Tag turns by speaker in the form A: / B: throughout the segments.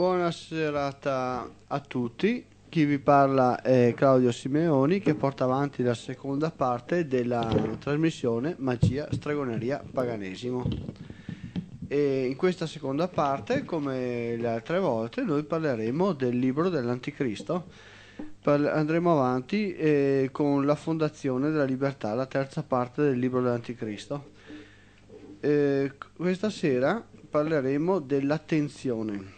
A: buona serata a tutti. Chi vi parla è Claudio Simeoni che porta avanti la seconda parte della trasmissione Magia, Stragoneria, Paganesimo. E in questa seconda parte, come le altre volte, noi parleremo del libro dell'Anticristo. andremo avanti eh, con la fondazione della libertà, la terza parte del libro dell'Anticristo. Eh, questa sera parleremo dell'attenzione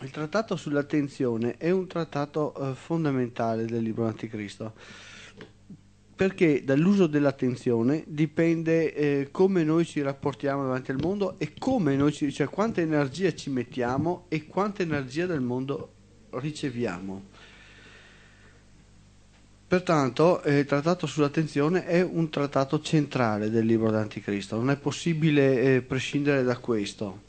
A: il trattato sull'attenzione è un trattato eh, fondamentale del libro Anticristo perché dall'uso dell'attenzione dipende eh, come noi ci rapportiamo davanti al mondo e come noi ci, cioè quanta energia ci mettiamo e quanta energia dal mondo riceviamo. Pertanto eh, il trattato sull'attenzione è un trattato centrale del libro d'Anticristo, non è possibile eh, prescindere da questo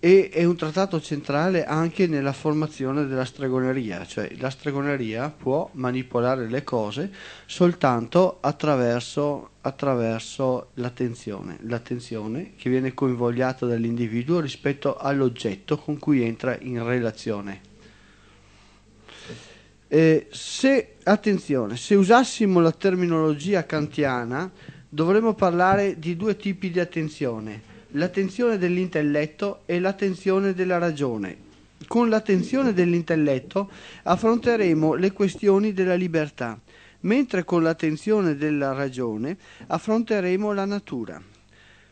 A: e è un trattato centrale anche nella formazione della stregoneria, cioè la stregoneria può manipolare le cose soltanto attraverso, attraverso l'attenzione, l'attenzione che viene coinvolgata dall'individuo rispetto all'oggetto con cui entra in relazione. Eh, se, attenzione, se usassimo la terminologia kantiana dovremmo parlare di due tipi di attenzione l'attenzione dell'intelletto e l'attenzione della ragione. Con l'attenzione dell'intelletto affronteremo le questioni della libertà, mentre con l'attenzione della ragione affronteremo la natura.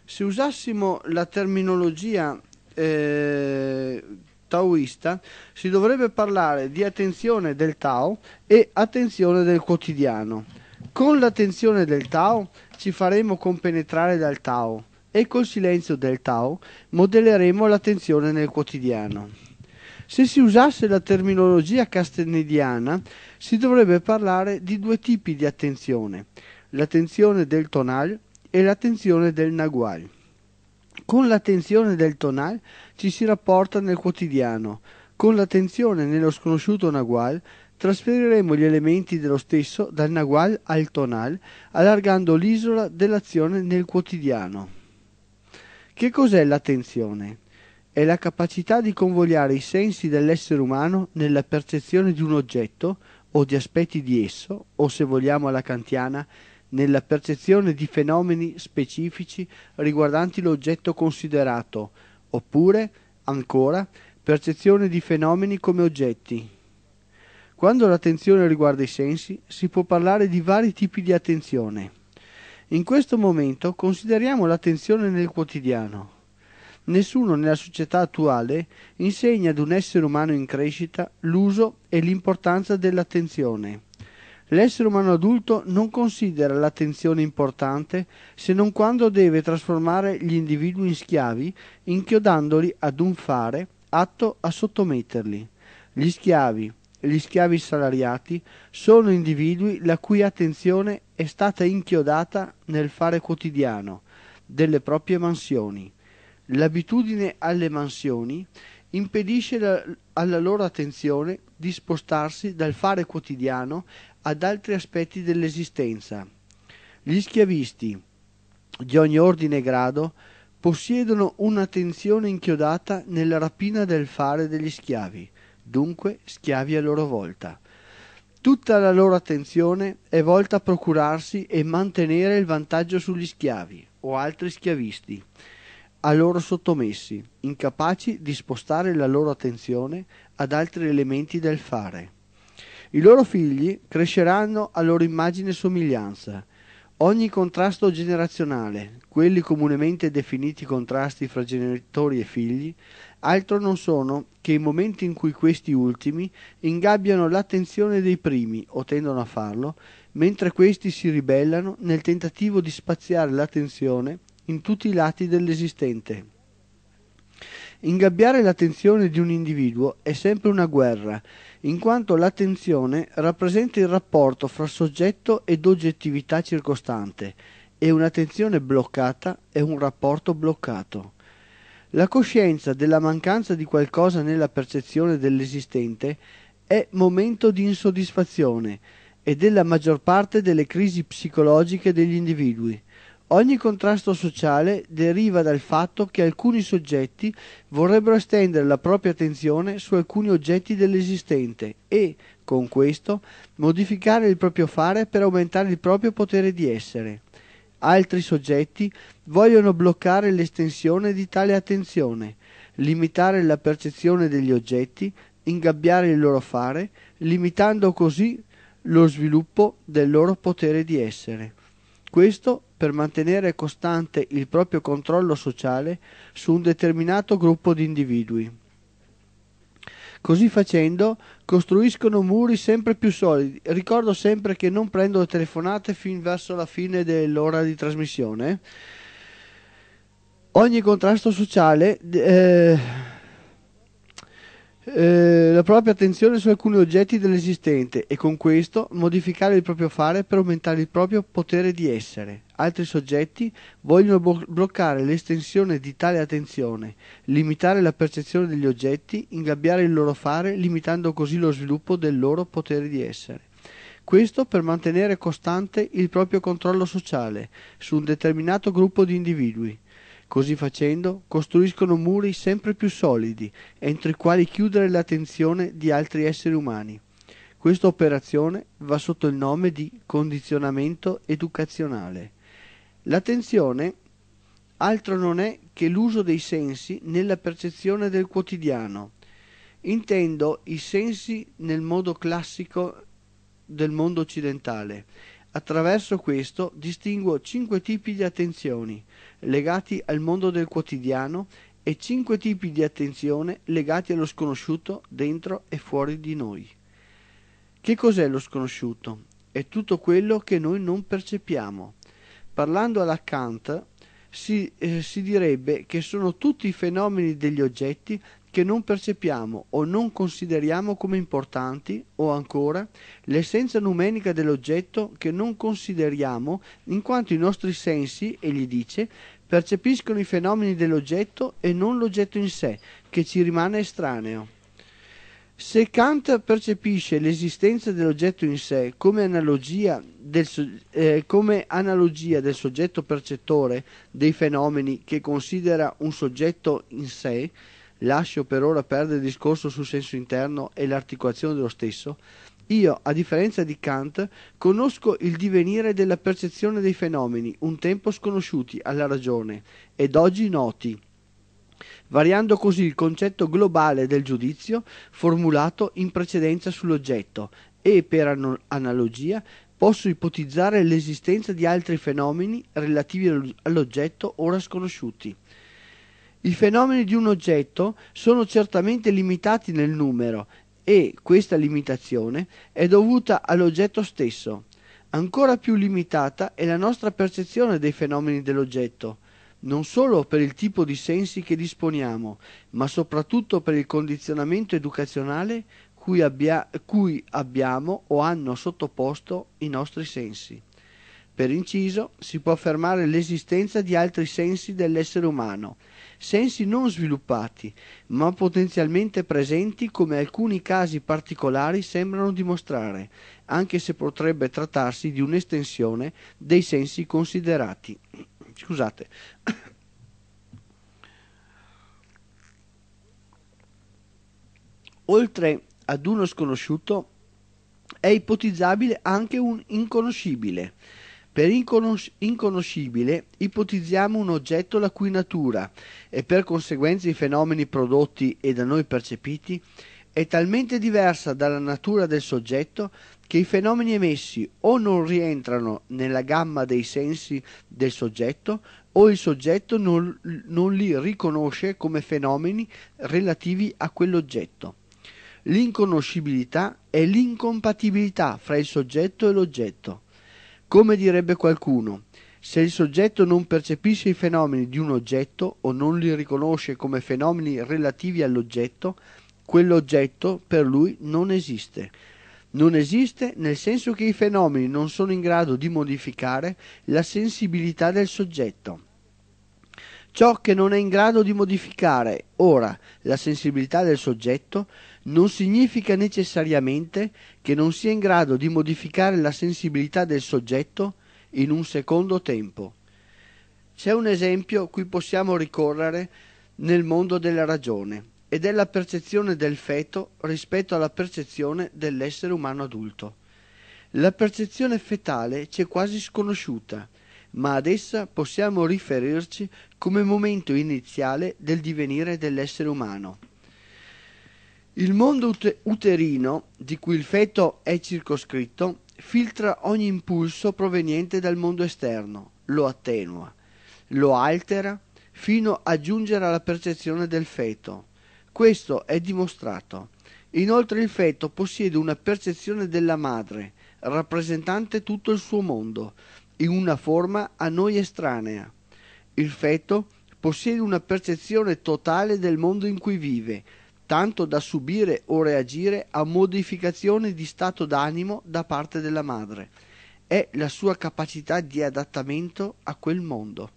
A: Se usassimo la terminologia eh, taoista, si dovrebbe parlare di attenzione del Tao e attenzione del quotidiano. Con l'attenzione del Tao ci faremo compenetrare dal Tao e col silenzio del Tao modelleremo l'attenzione nel quotidiano. Se si usasse la terminologia castanediana, si dovrebbe parlare di due tipi di attenzione, l'attenzione del tonal e l'attenzione del nagual. Con l'attenzione del tonal ci si rapporta nel quotidiano, con l'attenzione nello sconosciuto nagual trasferiremo gli elementi dello stesso dal nagual al tonal, allargando l'isola dell'azione nel quotidiano. Che cos'è l'attenzione? È la capacità di convogliare i sensi dell'essere umano nella percezione di un oggetto o di aspetti di esso, o se vogliamo alla kantiana, nella percezione di fenomeni specifici riguardanti l'oggetto considerato, oppure, ancora, percezione di fenomeni come oggetti. Quando l'attenzione riguarda i sensi, si può parlare di vari tipi di attenzione. In questo momento consideriamo l'attenzione nel quotidiano. Nessuno nella società attuale insegna ad un essere umano in crescita l'uso e l'importanza dell'attenzione. L'essere umano adulto non considera l'attenzione importante se non quando deve trasformare gli individui in schiavi, inchiodandoli ad un fare atto a sottometterli. Gli schiavi, gli schiavi salariati sono individui la cui attenzione è stata inchiodata nel fare quotidiano delle proprie mansioni. L'abitudine alle mansioni impedisce la, alla loro attenzione di spostarsi dal fare quotidiano ad altri aspetti dell'esistenza. Gli schiavisti, di ogni ordine e grado, possiedono un'attenzione inchiodata nella rapina del fare degli schiavi, dunque schiavi a loro volta. Tutta la loro attenzione è volta a procurarsi e mantenere il vantaggio sugli schiavi o altri schiavisti, a loro sottomessi, incapaci di spostare la loro attenzione ad altri elementi del fare. I loro figli cresceranno a loro immagine e somiglianza. Ogni contrasto generazionale, quelli comunemente definiti contrasti fra genitori e figli, altro non sono che i momenti in cui questi ultimi ingabbiano l'attenzione dei primi, o tendono a farlo, mentre questi si ribellano nel tentativo di spaziare l'attenzione in tutti i lati dell'esistente. Ingabbiare l'attenzione di un individuo è sempre una guerra, in quanto l'attenzione rappresenta il rapporto fra soggetto ed oggettività circostante, e un'attenzione bloccata è un rapporto bloccato. La coscienza della mancanza di qualcosa nella percezione dell'esistente è momento di insoddisfazione e della maggior parte delle crisi psicologiche degli individui. Ogni contrasto sociale deriva dal fatto che alcuni soggetti vorrebbero estendere la propria attenzione su alcuni oggetti dell'esistente e, con questo, modificare il proprio fare per aumentare il proprio potere di essere altri soggetti vogliono bloccare l'estensione di tale attenzione, limitare la percezione degli oggetti, ingabbiare il loro fare, limitando così lo sviluppo del loro potere di essere. Questo per mantenere costante il proprio controllo sociale su un determinato gruppo di individui. Così facendo costruiscono muri sempre più solidi. Ricordo sempre che non prendo le telefonate fin verso la fine dell'ora di trasmissione. Ogni contrasto sociale... Eh, eh, la propria attenzione su alcuni oggetti dell'esistente e con questo modificare il proprio fare per aumentare il proprio potere di essere. Altri soggetti vogliono bo- bloccare l'estensione di tale attenzione, limitare la percezione degli oggetti, ingabbiare il loro fare, limitando così lo sviluppo del loro potere di essere. Questo per mantenere costante il proprio controllo sociale su un determinato gruppo di individui, Così facendo costruiscono muri sempre più solidi entro i quali chiudere l'attenzione di altri esseri umani. Questa operazione va sotto il nome di condizionamento educazionale. L'attenzione altro non è che l'uso dei sensi nella percezione del quotidiano. Intendo i sensi nel modo classico del mondo occidentale. Attraverso questo distinguo cinque tipi di attenzioni legati al mondo del quotidiano e cinque tipi di attenzione legati allo sconosciuto dentro e fuori di noi. Che cos'è lo sconosciuto? È tutto quello che noi non percepiamo. Parlando alla Kant, si, eh, si direbbe che sono tutti i fenomeni degli oggetti che non percepiamo o non consideriamo come importanti o ancora l'essenza numenica dell'oggetto che non consideriamo in quanto i nostri sensi, egli dice, percepiscono i fenomeni dell'oggetto e non l'oggetto in sé, che ci rimane estraneo. Se Kant percepisce l'esistenza dell'oggetto in sé come analogia, del, eh, come analogia del soggetto percettore dei fenomeni che considera un soggetto in sé, lascio per ora perdere il discorso sul senso interno e l'articolazione dello stesso, io, a differenza di Kant, conosco il divenire della percezione dei fenomeni, un tempo sconosciuti alla ragione, ed oggi noti, variando così il concetto globale del giudizio formulato in precedenza sull'oggetto e, per an analogia, posso ipotizzare l'esistenza di altri fenomeni relativi all'oggetto ora sconosciuti. I fenomeni di un oggetto sono certamente limitati nel numero e questa limitazione è dovuta all'oggetto stesso. Ancora più limitata è la nostra percezione dei fenomeni dell'oggetto, non solo per il tipo di sensi che disponiamo, ma soprattutto per il condizionamento educazionale cui, abbia, cui abbiamo o hanno sottoposto i nostri sensi. Per inciso si può affermare l'esistenza di altri sensi dell'essere umano, sensi non sviluppati, ma potenzialmente presenti come alcuni casi particolari sembrano dimostrare, anche se potrebbe trattarsi di un'estensione dei sensi considerati. Scusate. Oltre ad uno sconosciuto, è ipotizzabile anche un inconoscibile, per inconos- inconoscibile ipotizziamo un oggetto la cui natura e per conseguenza i fenomeni prodotti e da noi percepiti è talmente diversa dalla natura del soggetto che i fenomeni emessi o non rientrano nella gamma dei sensi del soggetto o il soggetto non, non li riconosce come fenomeni relativi a quell'oggetto. L'inconoscibilità è l'incompatibilità fra il soggetto e l'oggetto. Come direbbe qualcuno, se il soggetto non percepisce i fenomeni di un oggetto o non li riconosce come fenomeni relativi all'oggetto, quell'oggetto per lui non esiste. Non esiste nel senso che i fenomeni non sono in grado di modificare la sensibilità del soggetto. Ciò che non è in grado di modificare ora la sensibilità del soggetto non significa necessariamente che non sia in grado di modificare la sensibilità del soggetto in un secondo tempo. C'è un esempio cui possiamo ricorrere nel mondo della ragione ed è la percezione del feto rispetto alla percezione dell'essere umano adulto. La percezione fetale ci è quasi sconosciuta, ma ad essa possiamo riferirci come momento iniziale del divenire dell'essere umano. Il mondo ute- uterino, di cui il feto è circoscritto, filtra ogni impulso proveniente dal mondo esterno, lo attenua, lo altera fino a giungere alla percezione del feto. Questo è dimostrato. Inoltre il feto possiede una percezione della madre, rappresentante tutto il suo mondo, in una forma a noi estranea. Il feto possiede una percezione totale del mondo in cui vive, tanto da subire o reagire a modificazioni di stato d'animo da parte della madre. È la sua capacità di adattamento a quel mondo.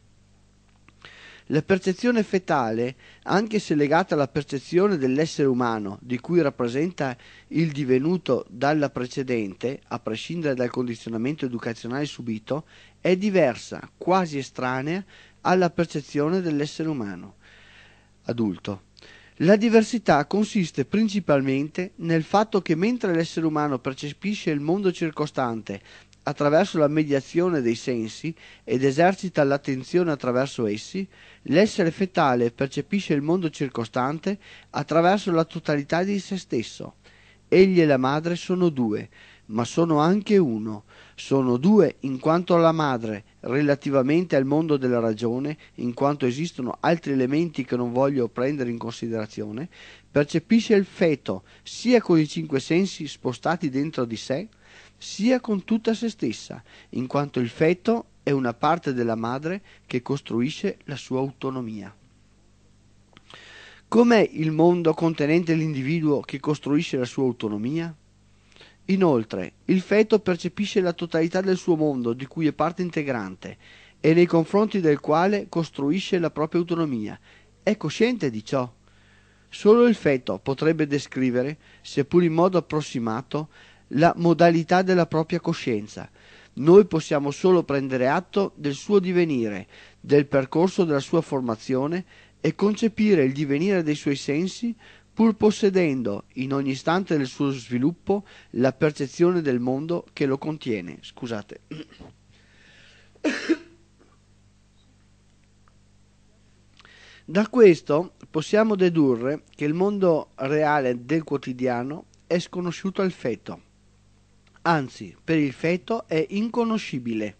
A: La percezione fetale, anche se legata alla percezione dell'essere umano, di cui rappresenta il divenuto dalla precedente, a prescindere dal condizionamento educazionale subito, è diversa, quasi estranea, alla percezione dell'essere umano adulto. La diversità consiste principalmente nel fatto che mentre l'essere umano percepisce il mondo circostante attraverso la mediazione dei sensi ed esercita l'attenzione attraverso essi, l'essere fetale percepisce il mondo circostante attraverso la totalità di se stesso. Egli e la madre sono due, ma sono anche uno. Sono due in quanto la madre, relativamente al mondo della ragione, in quanto esistono altri elementi che non voglio prendere in considerazione, percepisce il feto sia con i cinque sensi spostati dentro di sé, sia con tutta se stessa, in quanto il feto è una parte della madre che costruisce la sua autonomia. Com'è il mondo contenente l'individuo che costruisce la sua autonomia? Inoltre, il feto percepisce la totalità del suo mondo di cui è parte integrante e nei confronti del quale costruisce la propria autonomia. È cosciente di ciò. Solo il feto potrebbe descrivere, seppur in modo approssimato, la modalità della propria coscienza. Noi possiamo solo prendere atto del suo divenire, del percorso della sua formazione e concepire il divenire dei suoi sensi pur possedendo in ogni istante del suo sviluppo la percezione del mondo che lo contiene. Scusate. Da questo possiamo dedurre che il mondo reale del quotidiano è sconosciuto al feto, anzi per il feto è inconoscibile.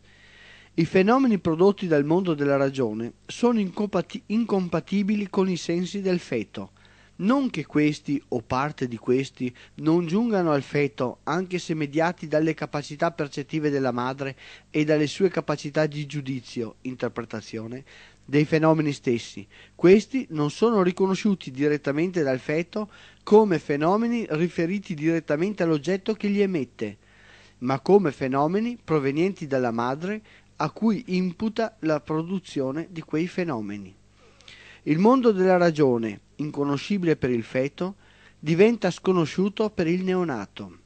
A: I fenomeni prodotti dal mondo della ragione sono incompatibili con i sensi del feto, non che questi o parte di questi non giungano al feto anche se mediati dalle capacità percettive della madre e dalle sue capacità di giudizio (interpretazione) dei fenomeni stessi, questi non sono riconosciuti direttamente dal feto come fenomeni riferiti direttamente all'oggetto che li emette, ma come fenomeni provenienti dalla madre a cui imputa la produzione di quei fenomeni. Il mondo della ragione, inconoscibile per il feto, diventa sconosciuto per il neonato.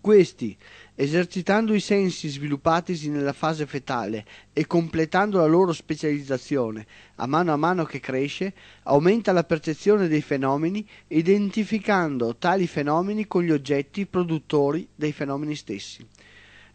A: Questi, esercitando i sensi sviluppatisi nella fase fetale e completando la loro specializzazione a mano a mano che cresce, aumenta la percezione dei fenomeni identificando tali fenomeni con gli oggetti produttori dei fenomeni stessi.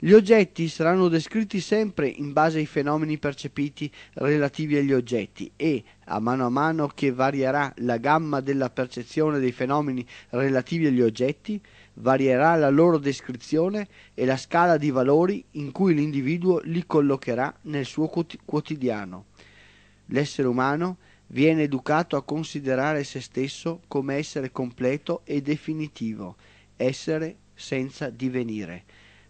A: Gli oggetti saranno descritti sempre in base ai fenomeni percepiti relativi agli oggetti e, a mano a mano che varierà la gamma della percezione dei fenomeni relativi agli oggetti, varierà la loro descrizione e la scala di valori in cui l'individuo li collocherà nel suo quotidiano. L'essere umano viene educato a considerare se stesso come essere completo e definitivo, essere senza divenire.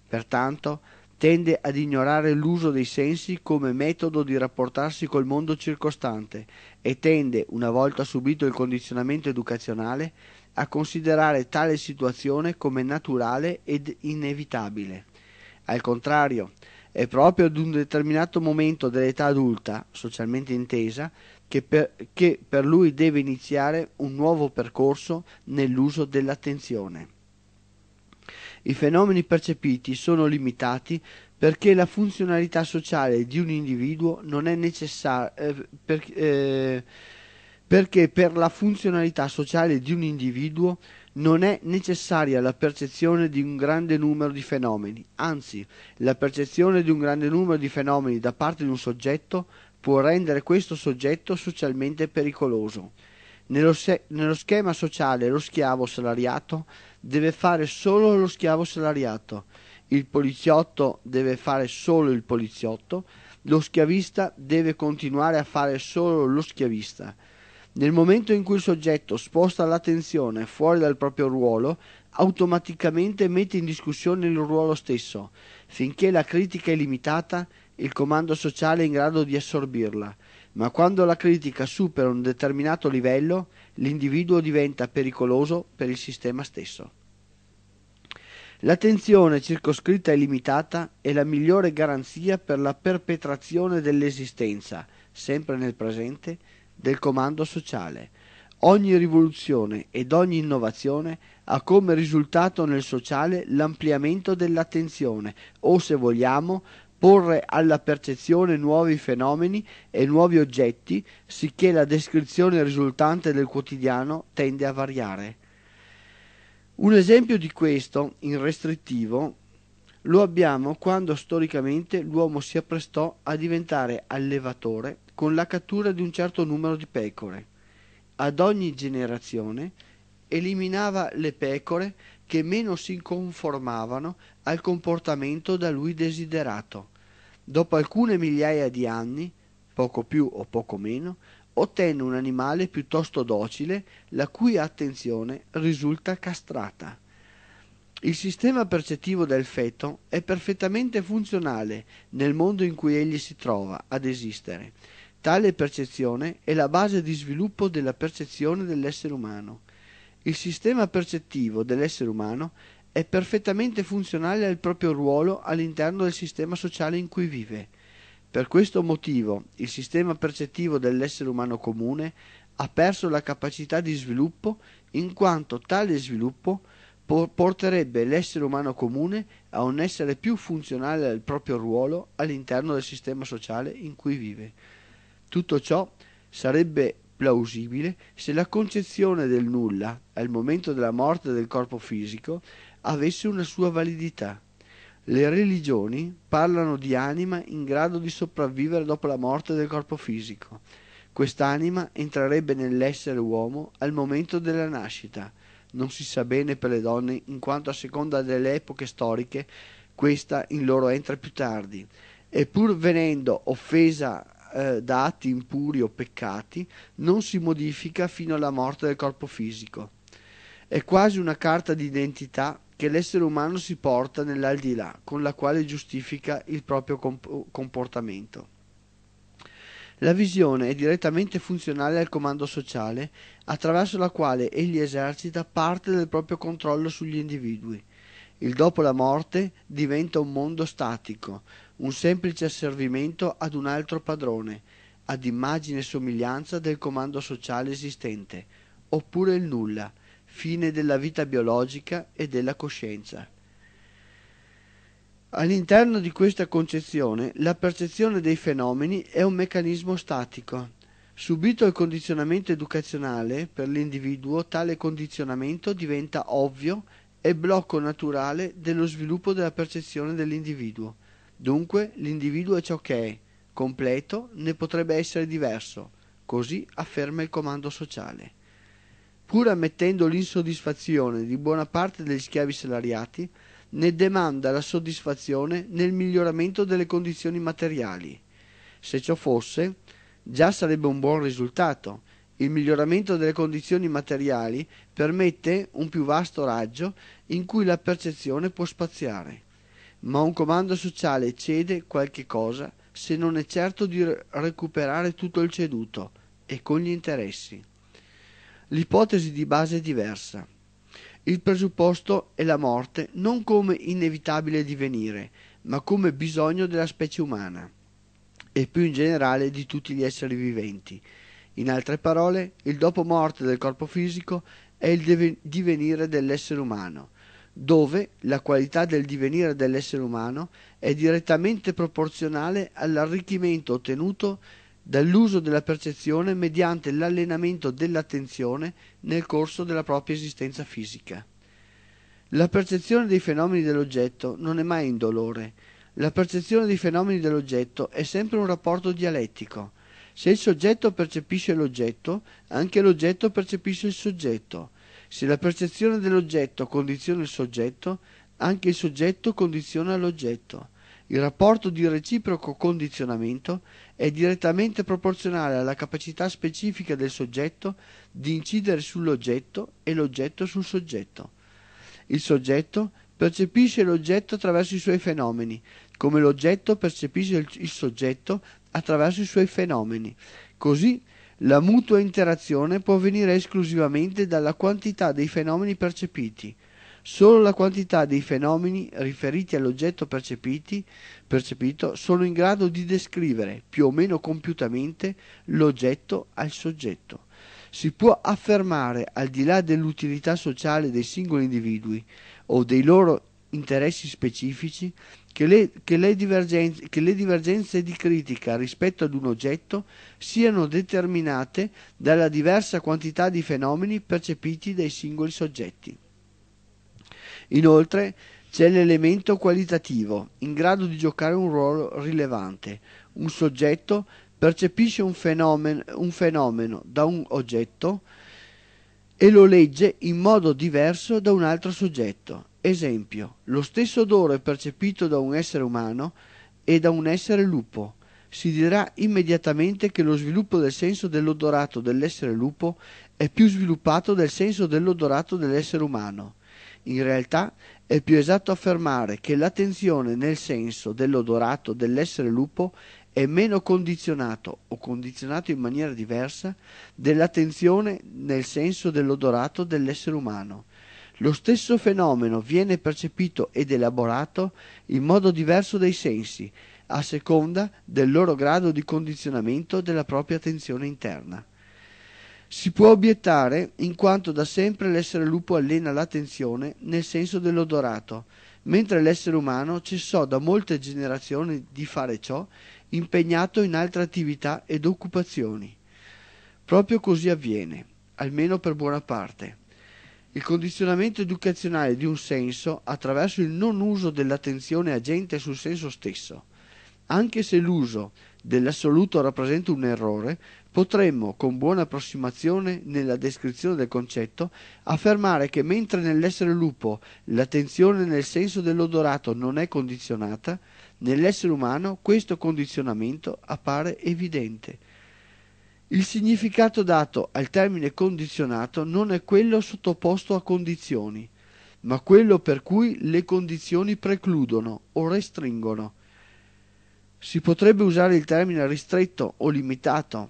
A: Pertanto tende ad ignorare l'uso dei sensi come metodo di rapportarsi col mondo circostante e tende, una volta subito il condizionamento educazionale, a considerare tale situazione come naturale ed inevitabile. Al contrario, è proprio ad un determinato momento dell'età adulta, socialmente intesa, che per, che per lui deve iniziare un nuovo percorso nell'uso dell'attenzione i fenomeni percepiti sono limitati perché la funzionalità sociale di un individuo non è necessaria eh, per, eh, perché per la funzionalità sociale di un individuo non è necessaria la percezione di un grande numero di fenomeni, anzi la percezione di un grande numero di fenomeni da parte di un soggetto può rendere questo soggetto socialmente pericoloso. Nello, se- nello schema sociale lo schiavo salariato deve fare solo lo schiavo salariato, il poliziotto deve fare solo il poliziotto, lo schiavista deve continuare a fare solo lo schiavista. Nel momento in cui il soggetto sposta l'attenzione fuori dal proprio ruolo, automaticamente mette in discussione il ruolo stesso, finché la critica è limitata, il comando sociale è in grado di assorbirla, ma quando la critica supera un determinato livello, l'individuo diventa pericoloso per il sistema stesso. L'attenzione circoscritta e limitata è la migliore garanzia per la perpetrazione dell'esistenza, sempre nel presente, del comando sociale. Ogni rivoluzione ed ogni innovazione ha come risultato nel sociale l'ampliamento dell'attenzione o, se vogliamo, porre alla percezione nuovi fenomeni e nuovi oggetti, sicché la descrizione risultante del quotidiano tende a variare. Un esempio di questo, in restrittivo, lo abbiamo quando storicamente l'uomo si apprestò a diventare allevatore con la cattura di un certo numero di pecore. Ad ogni generazione eliminava le pecore che meno si conformavano al comportamento da lui desiderato. Dopo alcune migliaia di anni, poco più o poco meno, ottenne un animale piuttosto docile la cui attenzione risulta castrata. Il sistema percettivo del feto è perfettamente funzionale nel mondo in cui egli si trova ad esistere. Tale percezione è la base di sviluppo della percezione dell'essere umano. Il sistema percettivo dell'essere umano è perfettamente funzionale al proprio ruolo all'interno del sistema sociale in cui vive. Per questo motivo il sistema percettivo dell'essere umano comune ha perso la capacità di sviluppo in quanto tale sviluppo porterebbe l'essere umano comune a un essere più funzionale al proprio ruolo all'interno del sistema sociale in cui vive. Tutto ciò sarebbe plausibile se la concezione del nulla al momento della morte del corpo fisico avesse una sua validità. Le religioni parlano di anima in grado di sopravvivere dopo la morte del corpo fisico. Quest'anima entrerebbe nell'essere uomo al momento della nascita. Non si sa bene per le donne in quanto a seconda delle epoche storiche questa in loro entra più tardi. E pur venendo offesa eh, da atti impuri o peccati non si modifica fino alla morte del corpo fisico. È quasi una carta d'identità che l'essere umano si porta nell'aldilà, con la quale giustifica il proprio comp- comportamento. La visione è direttamente funzionale al comando sociale, attraverso la quale egli esercita parte del proprio controllo sugli individui. Il dopo la morte diventa un mondo statico, un semplice asservimento ad un altro padrone, ad immagine e somiglianza del comando sociale esistente, oppure il nulla, fine della vita biologica e della coscienza. All'interno di questa concezione la percezione dei fenomeni è un meccanismo statico. Subito il condizionamento educazionale per l'individuo tale condizionamento diventa ovvio e blocco naturale dello sviluppo della percezione dell'individuo Dunque l'individuo è ciò che è, completo ne potrebbe essere diverso, così afferma il comando sociale. Pur ammettendo l'insoddisfazione di buona parte degli schiavi salariati, ne demanda la soddisfazione nel miglioramento delle condizioni materiali. Se ciò fosse, già sarebbe un buon risultato. Il miglioramento delle condizioni materiali permette un più vasto raggio in cui la percezione può spaziare ma un comando sociale cede qualche cosa se non è certo di recuperare tutto il ceduto e con gli interessi. L'ipotesi di base è diversa. Il presupposto è la morte non come inevitabile divenire, ma come bisogno della specie umana e più in generale di tutti gli esseri viventi. In altre parole, il dopo morte del corpo fisico è il divenire dell'essere umano dove la qualità del divenire dell'essere umano è direttamente proporzionale all'arricchimento ottenuto dall'uso della percezione mediante l'allenamento dell'attenzione nel corso della propria esistenza fisica. La percezione dei fenomeni dell'oggetto non è mai indolore. La percezione dei fenomeni dell'oggetto è sempre un rapporto dialettico. Se il soggetto percepisce l'oggetto, anche l'oggetto percepisce il soggetto. Se la percezione dell'oggetto condiziona il soggetto, anche il soggetto condiziona l'oggetto. Il rapporto di reciproco condizionamento è direttamente proporzionale alla capacità specifica del soggetto di incidere sull'oggetto e l'oggetto sul soggetto. Il soggetto percepisce l'oggetto attraverso i suoi fenomeni, come l'oggetto percepisce il, soggetto attraverso i suoi fenomeni. Così la mutua interazione può venire esclusivamente dalla quantità dei fenomeni percepiti. Solo la quantità dei fenomeni riferiti all'oggetto percepito sono in grado di descrivere più o meno compiutamente l'oggetto al soggetto. Si può affermare, al di là dell'utilità sociale dei singoli individui o dei loro interessi specifici, che le, che, le che le, divergenze di critica rispetto ad un oggetto siano determinate dalla diversa quantità di fenomeni percepiti dai singoli soggetti. Inoltre c'è l'elemento qualitativo, in grado di giocare un ruolo rilevante. Un soggetto percepisce un fenomeno, un fenomeno da un oggetto e lo legge in modo diverso da un altro soggetto Esempio: lo stesso odore percepito da un essere umano e da un essere lupo. Si dirà immediatamente che lo sviluppo del senso dell'odorato dell'essere lupo è più sviluppato del senso dell'odorato dell'essere umano. In realtà è più esatto affermare che l'attenzione nel senso dell'odorato dell'essere lupo è meno condizionato o condizionato in maniera diversa dell'attenzione nel senso dell'odorato dell'essere umano. Lo stesso fenomeno viene percepito ed elaborato in modo diverso dai sensi, a seconda del loro grado di condizionamento della propria attenzione interna. Si può obiettare in quanto da sempre l'essere lupo allena l'attenzione nel senso dell'odorato, mentre l'essere umano cessò da molte generazioni di fare ciò impegnato in altre attività ed occupazioni. Proprio così avviene, almeno per buona parte. Il condizionamento educazionale di un senso attraverso il non uso dell'attenzione agente sul senso stesso. Anche se l'uso dell'assoluto rappresenta un errore, potremmo, con buona approssimazione nella descrizione del concetto, affermare che mentre nell'essere lupo l'attenzione nel senso dell'odorato non è condizionata, nell'essere umano questo condizionamento appare evidente il significato dato al termine condizionato non è quello sottoposto a condizioni, ma quello per cui le condizioni precludono o restringono. Si potrebbe usare il termine ristretto o limitato,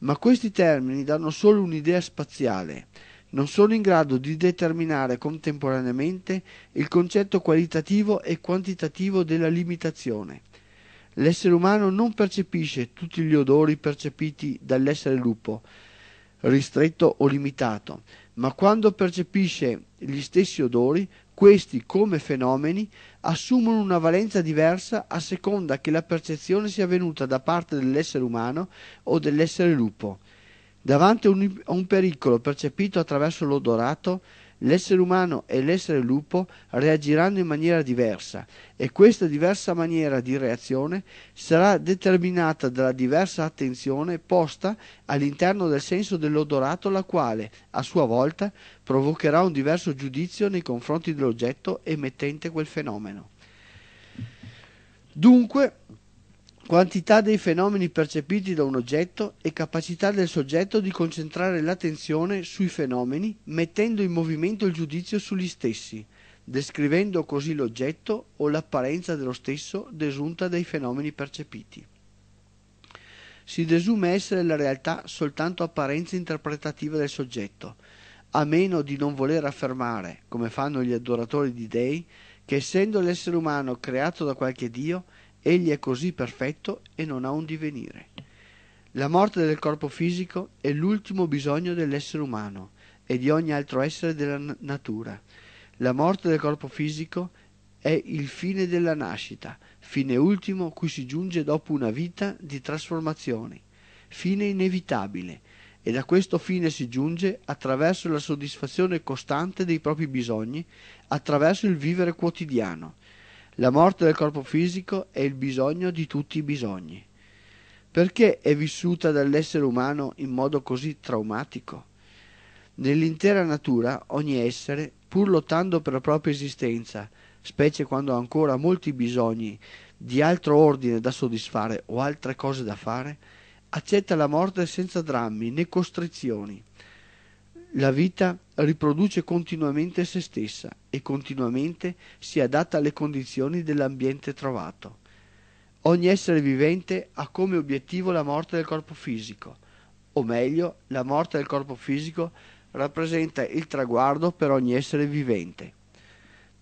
A: ma questi termini danno solo un'idea spaziale, non sono in grado di determinare contemporaneamente il concetto qualitativo e quantitativo della limitazione. L'essere umano non percepisce tutti gli odori percepiti dall'essere lupo, ristretto o limitato, ma quando percepisce gli stessi odori, questi come fenomeni assumono una valenza diversa a seconda che la percezione sia venuta da parte dell'essere umano o dell'essere lupo. Davanti a un, pericolo percepito attraverso l'odorato, L'essere umano e l'essere lupo reagiranno in maniera diversa e questa diversa maniera di reazione sarà determinata dalla diversa attenzione posta all'interno del senso dell'odorato la quale, a sua volta, provocherà un diverso giudizio nei confronti dell'oggetto emettente quel fenomeno. Dunque quantità dei fenomeni percepiti da un oggetto e capacità del soggetto di concentrare l'attenzione sui fenomeni mettendo in movimento il giudizio sugli stessi, descrivendo così l'oggetto o l'apparenza dello stesso desunta dai fenomeni percepiti. Si desume essere la realtà soltanto apparenza interpretativa del soggetto, a meno di non voler affermare, come fanno gli adoratori di dei, che essendo l'essere umano creato da qualche Dio, egli è così perfetto e non ha un divenire. La morte del corpo fisico è l'ultimo bisogno dell'essere umano e di ogni altro essere della natura. La morte del corpo fisico è il fine della nascita, fine ultimo cui si giunge dopo una vita di trasformazioni, fine inevitabile, e da questo fine si giunge attraverso la soddisfazione costante dei propri bisogni, attraverso il vivere quotidiano, la morte del corpo fisico è il bisogno di tutti i bisogni. Perché è vissuta dall'essere umano in modo così traumatico? Nell'intera natura ogni essere, pur lottando per la propria esistenza, specie quando ha ancora molti bisogni di altro ordine da soddisfare o altre cose da fare, accetta la morte senza drammi né costrizioni. La vita riproduce continuamente se stessa e continuamente si adatta alle condizioni dell'ambiente trovato. Ogni essere vivente ha come obiettivo la morte del corpo fisico, o meglio, la morte del corpo fisico rappresenta il traguardo per ogni essere vivente.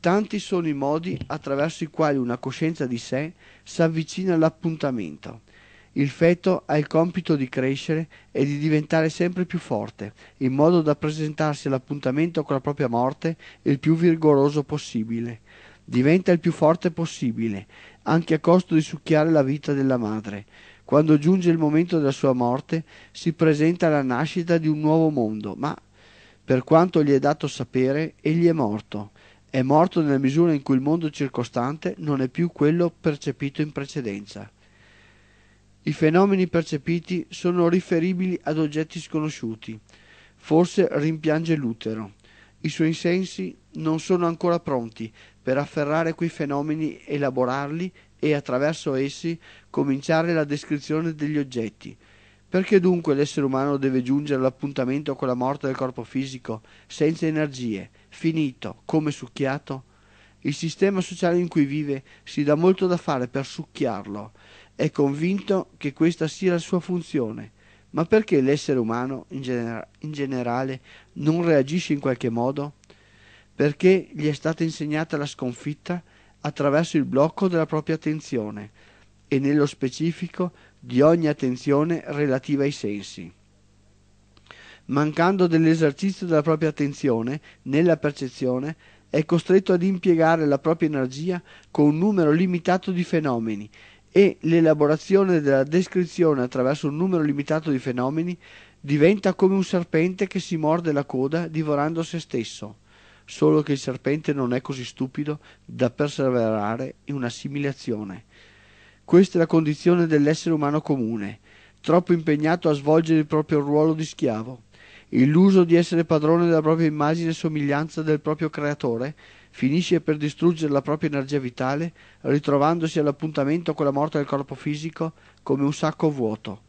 A: Tanti sono i modi attraverso i quali una coscienza di sé si avvicina all'appuntamento. Il feto ha il compito di crescere e di diventare sempre più forte, in modo da presentarsi all'appuntamento con la propria morte il più vigoroso possibile. Diventa il più forte possibile, anche a costo di succhiare la vita della madre. Quando giunge il momento della sua morte, si presenta la nascita di un nuovo mondo, ma per quanto gli è dato sapere, egli è morto. È morto nella misura in cui il mondo circostante non è più quello percepito in precedenza. I fenomeni percepiti sono riferibili ad oggetti sconosciuti. Forse rimpiange l'utero. I suoi sensi non sono ancora pronti per afferrare quei fenomeni, elaborarli e, attraverso essi, cominciare la descrizione degli oggetti. Perché dunque l'essere umano deve giungere all'appuntamento con la morte del corpo fisico, senza energie, finito, come succhiato? Il sistema sociale in cui vive si dà molto da fare per succhiarlo è convinto che questa sia la sua funzione. Ma perché l'essere umano, in, genera in generale, non reagisce in qualche modo? Perché gli è stata insegnata la sconfitta attraverso il blocco della propria attenzione e nello specifico di ogni attenzione relativa ai sensi mancando dell'esercizio della propria attenzione nella percezione, è costretto ad impiegare la propria energia con un numero limitato di fenomeni e l'elaborazione della descrizione attraverso un numero limitato di fenomeni diventa come un serpente che si morde la coda divorando se stesso, solo che il serpente non è così stupido da perseverare in una simile azione. Questa è la condizione dell'essere umano comune, troppo impegnato a svolgere il proprio ruolo di schiavo, illuso di essere padrone della propria immagine e somiglianza del proprio creatore, finisce per distruggere la propria energia vitale ritrovandosi all'appuntamento con la morte del corpo fisico come un sacco vuoto.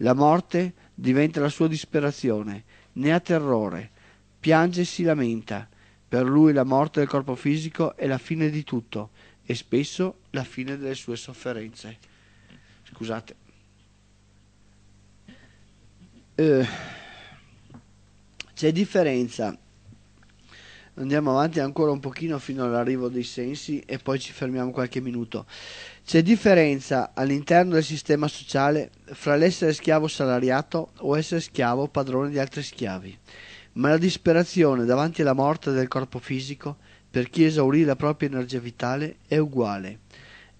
A: La morte diventa la sua disperazione, ne ha terrore, piange e si lamenta. Per lui la morte del corpo fisico è la fine di tutto e spesso la fine delle sue sofferenze. Scusate. Eh, c'è differenza andiamo avanti ancora un pochino fino all'arrivo dei sensi e poi ci fermiamo qualche minuto. C'è differenza all'interno del sistema sociale fra l'essere schiavo salariato o essere schiavo padrone di altri schiavi, ma la disperazione davanti alla morte del corpo fisico per chi esaurì la propria energia vitale è uguale.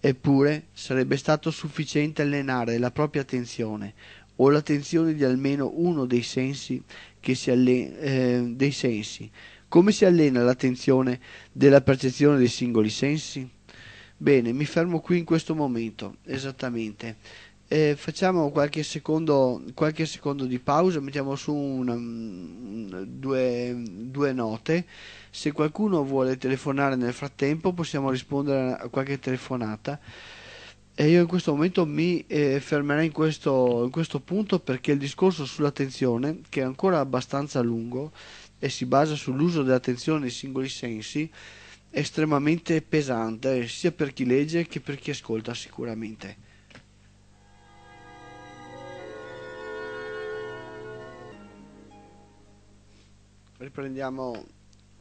A: Eppure sarebbe stato sufficiente allenare la propria attenzione o l'attenzione di almeno uno dei sensi che si alle- eh, dei sensi come si allena l'attenzione della percezione dei singoli sensi? Bene, mi fermo qui in questo momento, esattamente. Eh, facciamo qualche secondo, qualche secondo, di pausa, mettiamo su una, mm, due, due note. Se qualcuno vuole telefonare nel frattempo possiamo rispondere a qualche telefonata. E io in questo momento mi eh, fermerei in questo, in questo punto perché il discorso sull'attenzione, che è ancora abbastanza lungo, e si basa sull'uso dell'attenzione ai singoli sensi è estremamente pesante sia per chi legge che per chi ascolta sicuramente. Riprendiamo,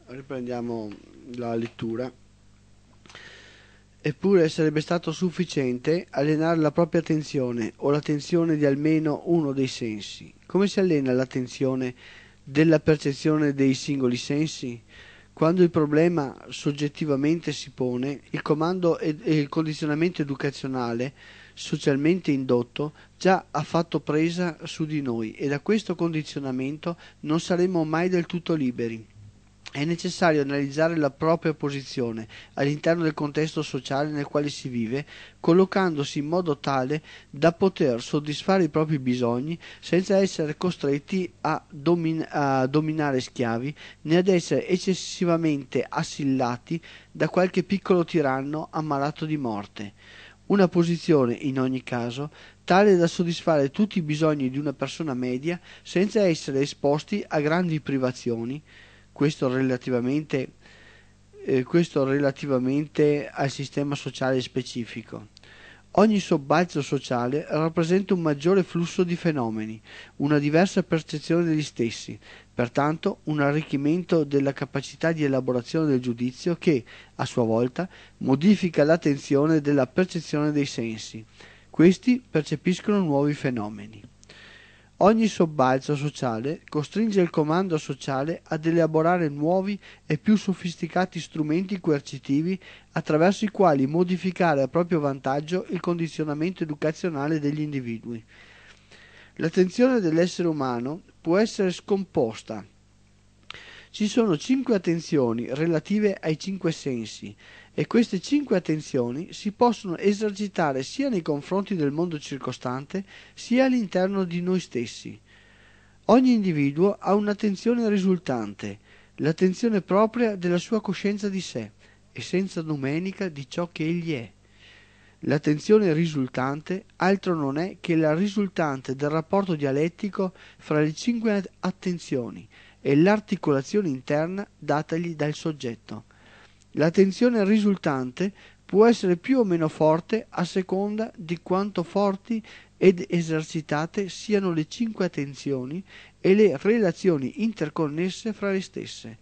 A: riprendiamo la lettura. Eppure sarebbe stato sufficiente allenare la propria attenzione o l'attenzione di almeno uno dei sensi. Come si allena l'attenzione? della percezione dei singoli sensi? Quando il problema soggettivamente si pone, il comando e il condizionamento educazionale socialmente indotto già ha fatto presa su di noi e da questo condizionamento non saremo mai del tutto liberi è necessario analizzare la propria posizione all'interno del contesto sociale nel quale si vive, collocandosi in modo tale da poter soddisfare i propri bisogni senza essere costretti a, domin a dominare schiavi né ad essere eccessivamente assillati da qualche piccolo tiranno ammalato di morte. Una posizione, in ogni caso, tale da soddisfare tutti i bisogni di una persona media senza essere esposti a grandi privazioni, questo relativamente, eh, questo relativamente al sistema sociale specifico. Ogni sobbalzo sociale rappresenta un maggiore flusso di fenomeni, una diversa percezione degli stessi, pertanto un arricchimento della capacità di elaborazione del giudizio che, a sua volta, modifica l'attenzione della percezione dei sensi. Questi percepiscono nuovi fenomeni. Ogni sobbalzo sociale costringe il comando sociale ad elaborare nuovi e più sofisticati strumenti coercitivi attraverso i quali modificare a proprio vantaggio il condizionamento educazionale degli individui. L'attenzione dell'essere umano può essere scomposta. Ci sono cinque attenzioni relative ai cinque sensi e queste cinque attenzioni si possono esercitare sia nei confronti del mondo circostante sia all'interno di noi stessi. Ogni individuo ha un'attenzione risultante, l'attenzione propria della sua coscienza di sé, essenza numenica di ciò che egli è. L'attenzione risultante altro non è che la risultante del rapporto dialettico fra le cinque attenzioni e l'articolazione interna datagli dal soggetto. La tensione risultante può essere più o meno forte a seconda di quanto forti ed esercitate siano le cinque attenzioni e le relazioni interconnesse fra le stesse.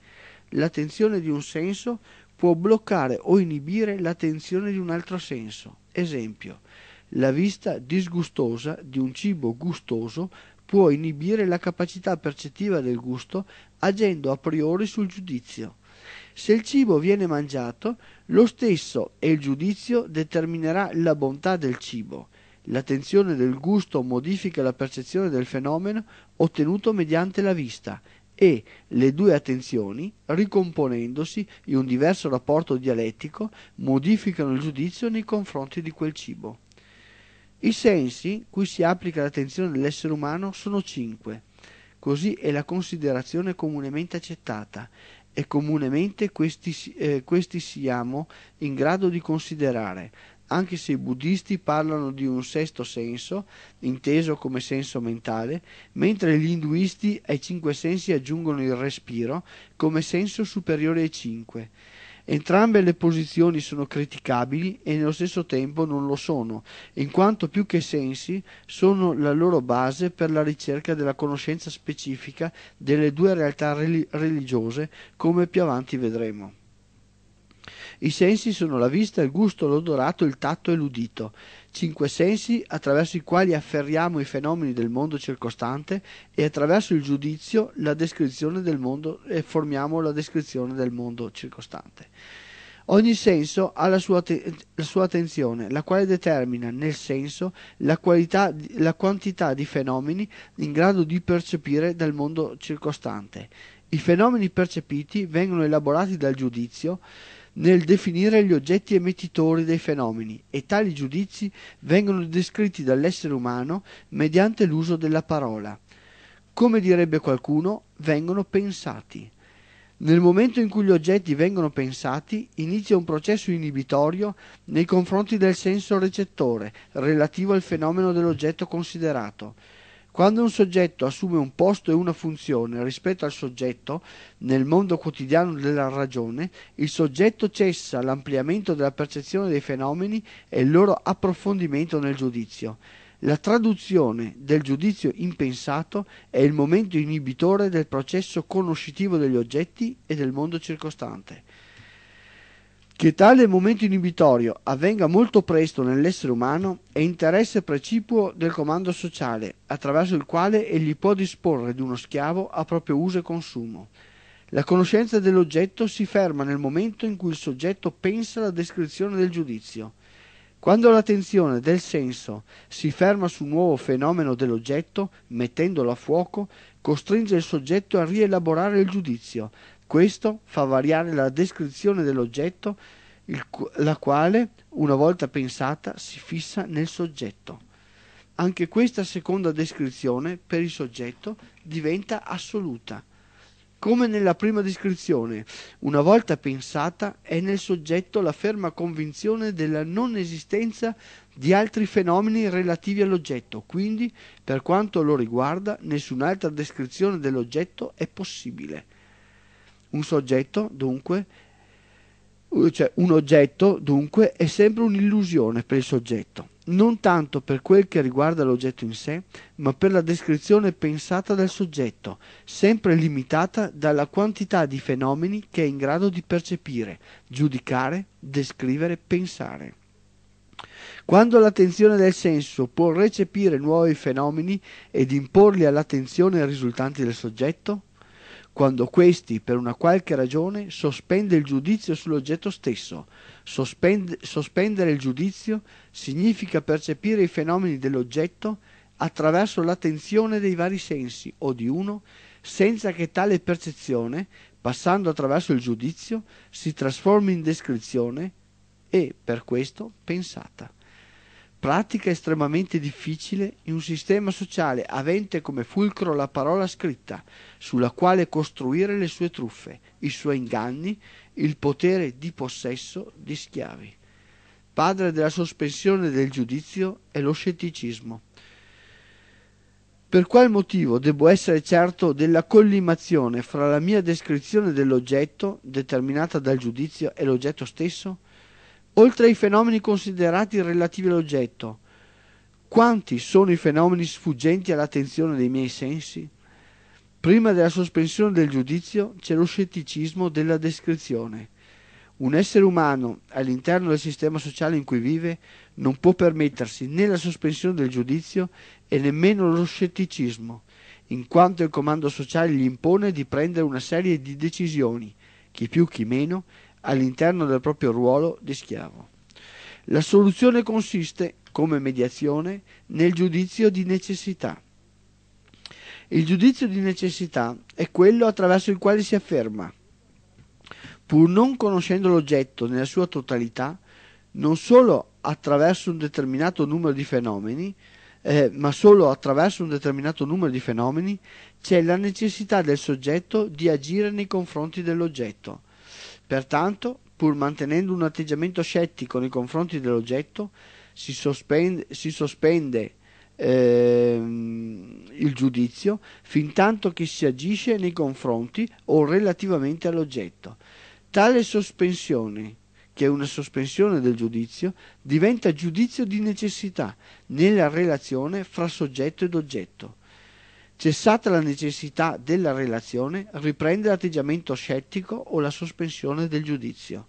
A: La tensione di un senso può bloccare o inibire la tensione di un altro senso. Esempio: la vista disgustosa di un cibo gustoso può inibire la capacità percettiva del gusto agendo a priori sul giudizio. Se il cibo viene mangiato, lo stesso e il giudizio determinerà la bontà del cibo. L'attenzione del gusto modifica la percezione del fenomeno ottenuto mediante la vista e le due attenzioni, ricomponendosi in un diverso rapporto dialettico, modificano il giudizio nei confronti di quel cibo. I sensi cui si applica l'attenzione dell'essere umano sono cinque. Così è la considerazione comunemente accettata, e comunemente questi, eh, questi siamo in grado di considerare, anche se i buddhisti parlano di un sesto senso, inteso come senso mentale, mentre gli induisti ai cinque sensi aggiungono il respiro come senso superiore ai cinque. Entrambe le posizioni sono criticabili e nello stesso tempo non lo sono, in quanto più che sensi sono la loro base per la ricerca della conoscenza specifica delle due realtà religiose, come più avanti vedremo. I sensi sono la vista, il gusto, l'odorato, il tatto e l'udito, cinque sensi attraverso i quali afferriamo i fenomeni del mondo circostante e attraverso il giudizio la descrizione del mondo e formiamo la descrizione del mondo circostante. Ogni senso ha la sua, la sua attenzione, la quale determina nel senso la, qualità, la quantità di fenomeni in grado di percepire dal mondo circostante. I fenomeni percepiti vengono elaborati dal giudizio nel definire gli oggetti emettitori dei fenomeni e tali giudizi vengono descritti dall'essere umano mediante l'uso della parola. Come direbbe qualcuno, vengono pensati. Nel momento in cui gli oggetti vengono pensati, inizia un processo inibitorio nei confronti del senso recettore relativo al fenomeno dell'oggetto considerato. Quando un soggetto assume un posto e una funzione rispetto al soggetto nel mondo quotidiano della ragione, il soggetto cessa l'ampliamento della percezione dei fenomeni e il loro approfondimento nel giudizio. La traduzione del giudizio impensato è il momento inibitore del processo conoscitivo degli oggetti e del mondo circostante. Che tale momento inibitorio avvenga molto presto nell'essere umano è interesse precipuo del comando sociale, attraverso il quale egli può disporre di uno schiavo a proprio uso e consumo. La conoscenza dell'oggetto si ferma nel momento in cui il soggetto pensa alla descrizione del giudizio. Quando l'attenzione del senso si ferma su un nuovo fenomeno dell'oggetto, mettendolo a fuoco, costringe il soggetto a rielaborare il giudizio, questo fa variare la descrizione dell'oggetto, il, la quale, una volta pensata, si fissa nel soggetto. Anche questa seconda descrizione per il soggetto diventa assoluta. Come nella prima descrizione, una volta pensata, è nel soggetto la ferma convinzione della non esistenza di altri fenomeni relativi all'oggetto, quindi, per quanto lo riguarda, nessun'altra descrizione dell'oggetto è possibile. Un soggetto, dunque, eh, cioè un oggetto, dunque, è sempre un'illusione per il soggetto, non tanto per quel che riguarda l'oggetto in sé, ma per la descrizione pensata dal soggetto, sempre limitata dalla quantità di fenomeni che è in grado di percepire, giudicare, descrivere, pensare. Quando l'attenzione del senso può recepire nuovi fenomeni ed imporli all'attenzione risultanti del soggetto, quando questi, per una qualche ragione, sospende il giudizio sull'oggetto stesso. Sospende, sospendere il giudizio significa percepire i fenomeni dell'oggetto attraverso l'attenzione dei vari sensi o di uno, senza che tale percezione, passando attraverso il giudizio, si trasformi in descrizione e, per questo, pensata pratica estremamente difficile in un sistema sociale avente come fulcro la parola scritta, sulla quale costruire le sue truffe, i suoi inganni, il potere di possesso di schiavi. Padre della sospensione del giudizio è lo scetticismo. Per qual motivo debbo essere certo della collimazione fra la mia descrizione dell'oggetto, determinata dal giudizio, e l'oggetto stesso? oltre ai fenomeni considerati relativi all'oggetto, quanti sono i fenomeni sfuggenti all'attenzione dei miei sensi? Prima della sospensione del giudizio c'è lo scetticismo della descrizione. Un essere umano, all'interno del sistema sociale in cui vive, non può permettersi né la sospensione del giudizio e nemmeno lo scetticismo, in quanto il comando sociale gli impone di prendere una serie di decisioni, chi più chi meno, all'interno del proprio ruolo di schiavo. La soluzione consiste, come mediazione, nel giudizio di necessità. Il giudizio di necessità è quello attraverso il quale si afferma, pur non conoscendo l'oggetto nella sua totalità, non solo attraverso un determinato numero di fenomeni, eh, ma solo attraverso un determinato numero di fenomeni, c'è la necessità del soggetto di agire nei confronti dell'oggetto, Pertanto, pur mantenendo un atteggiamento scettico nei confronti dell'oggetto, si sospende, si sospende ehm, il giudizio fin tanto che si agisce nei confronti o relativamente all'oggetto. Tale sospensione che è una sospensione del giudizio, diventa giudizio di necessità nella relazione fra soggetto ed oggetto. Cessata la necessità della relazione, riprende l'atteggiamento scettico o la sospensione del giudizio.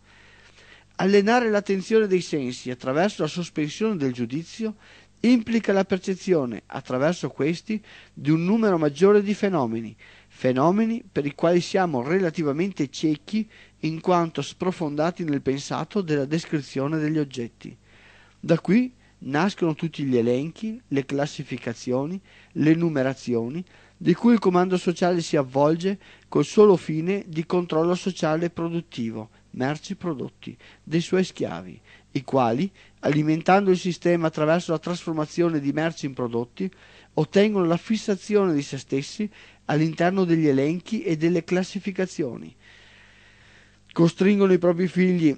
A: Allenare l'attenzione dei sensi attraverso la sospensione del giudizio implica la percezione, attraverso questi, di un numero maggiore di fenomeni, fenomeni per i quali siamo relativamente ciechi in quanto sprofondati nel pensato della descrizione degli oggetti. Da qui nascono tutti gli elenchi, le classificazioni, le numerazioni, di cui il comando sociale si avvolge col solo fine di controllo sociale produttivo, merci prodotti, dei suoi schiavi, i quali, alimentando il sistema attraverso la trasformazione di merci in prodotti, ottengono la fissazione di se stessi all'interno degli elenchi e delle classificazioni. Costringono i propri figli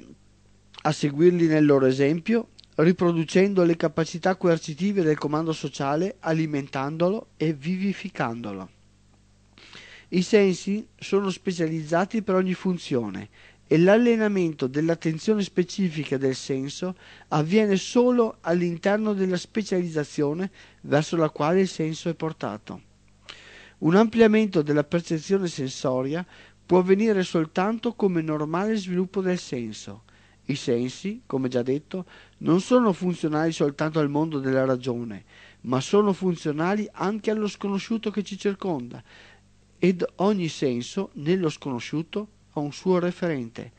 A: a seguirli nel loro esempio riproducendo le capacità coercitive del comando sociale, alimentandolo e vivificandolo. I sensi sono specializzati per ogni funzione e l'allenamento dell'attenzione specifica del senso avviene solo all'interno della specializzazione verso la quale il senso è portato. Un ampliamento della percezione sensoria può avvenire soltanto come normale sviluppo del senso, i sensi, come già detto, non sono funzionali soltanto al mondo della ragione, ma sono funzionali anche allo sconosciuto che ci circonda ed ogni senso, nello sconosciuto, ha un suo referente.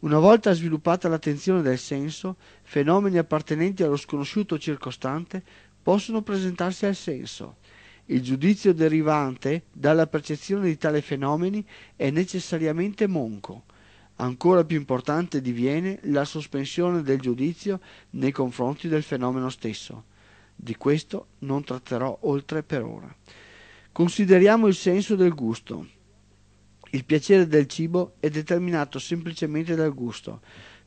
A: Una volta sviluppata l'attenzione del senso, fenomeni appartenenti allo sconosciuto circostante possono presentarsi al senso. Il giudizio derivante dalla percezione di tale fenomeni è necessariamente monco. Ancora più importante diviene la sospensione del giudizio nei confronti del fenomeno stesso. Di questo non tratterò oltre per ora. Consideriamo il senso del gusto. Il piacere del cibo è determinato semplicemente dal gusto.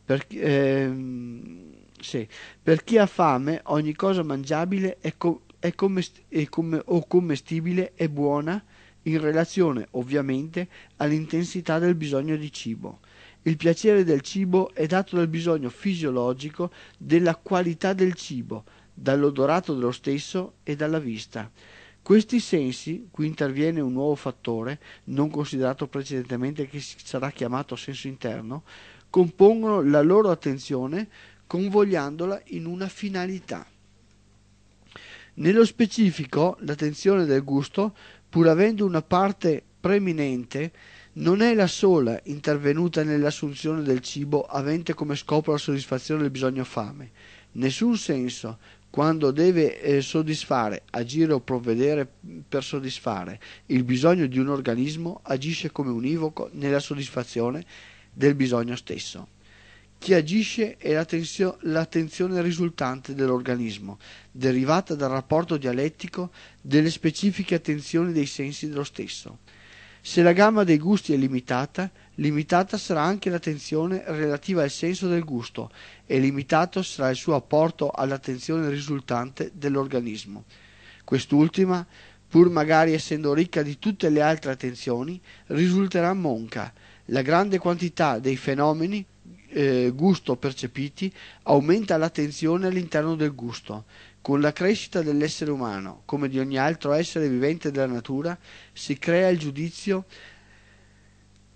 A: Per, ehm, sì. per chi ha fame ogni cosa mangiabile è co- è commest- è com- o commestibile è buona in relazione ovviamente all'intensità del bisogno di cibo. Il piacere del cibo è dato dal bisogno fisiologico della qualità del cibo, dall'odorato dello stesso e dalla vista. Questi sensi, qui interviene un nuovo fattore, non considerato precedentemente che sarà chiamato senso interno, compongono la loro attenzione convogliandola in una finalità. Nello specifico, l'attenzione del gusto, pur avendo una parte preminente, non è la sola intervenuta nell'assunzione del cibo avente come scopo la soddisfazione del bisogno fame. Nessun senso, quando deve eh, soddisfare, agire o provvedere per soddisfare il bisogno di un organismo, agisce come univoco nella soddisfazione del bisogno stesso. Chi agisce è l'attenzione risultante dell'organismo, derivata dal rapporto dialettico delle specifiche attenzioni dei sensi dello stesso. Se la gamma dei gusti è limitata, limitata sarà anche l'attenzione relativa al senso del gusto e limitato sarà il suo apporto all'attenzione risultante dell'organismo. Quest'ultima, pur magari essendo ricca di tutte le altre attenzioni, risulterà monca. La grande quantità dei fenomeni eh, gusto percepiti aumenta l'attenzione all'interno del gusto, con la crescita dell'essere umano, come di ogni altro essere vivente della natura, si crea il giudizio,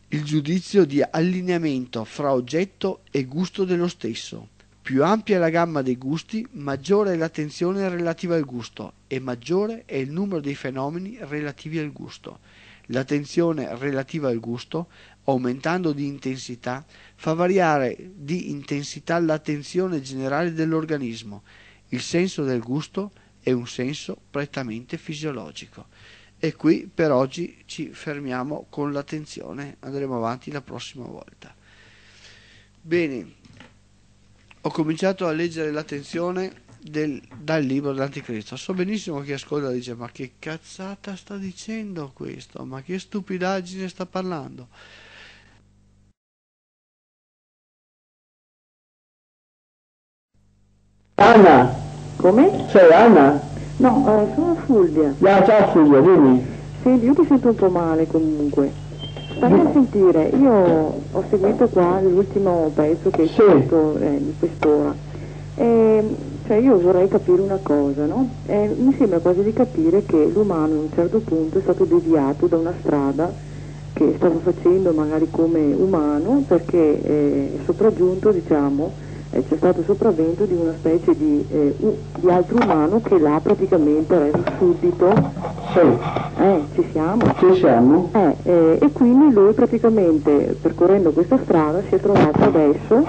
A: il giudizio di allineamento fra oggetto e gusto dello stesso. Più ampia è la gamma dei gusti, maggiore è l'attenzione relativa al gusto e maggiore è il numero dei fenomeni relativi al gusto. L'attenzione relativa al gusto, aumentando di intensità, fa variare di intensità l'attenzione generale dell'organismo il senso del gusto è un senso prettamente fisiologico. E qui per oggi ci fermiamo con l'attenzione, andremo avanti la prossima volta. Bene, ho cominciato a leggere l'attenzione del, dal libro dell'Anticristo. So benissimo chi ascolta dice ma che cazzata sta dicendo questo, ma che stupidaggine sta parlando.
B: Anna. Come? Sei Anna? No, eh, sono Fulvia. Ah, ciao Fulvia, dimmi. Senti, io ti sento un po' male comunque. Stai a sentire, io ho seguito qua l'ultimo pezzo che hai sì. fatto eh, di quest'ora. E, ehm, cioè io vorrei capire una cosa, no? E, ehm, mi sembra quasi di capire che l'umano a un certo punto è stato deviato da una strada che stava facendo magari come umano perché eh, è sopraggiunto, diciamo, eh, c'è stato sopravvento di una specie di, eh, di altro umano che l'ha praticamente reso subito. Eh, ci siamo? Ci siamo. Eh, eh, e quindi lui praticamente percorrendo questa strada si è trovato adesso,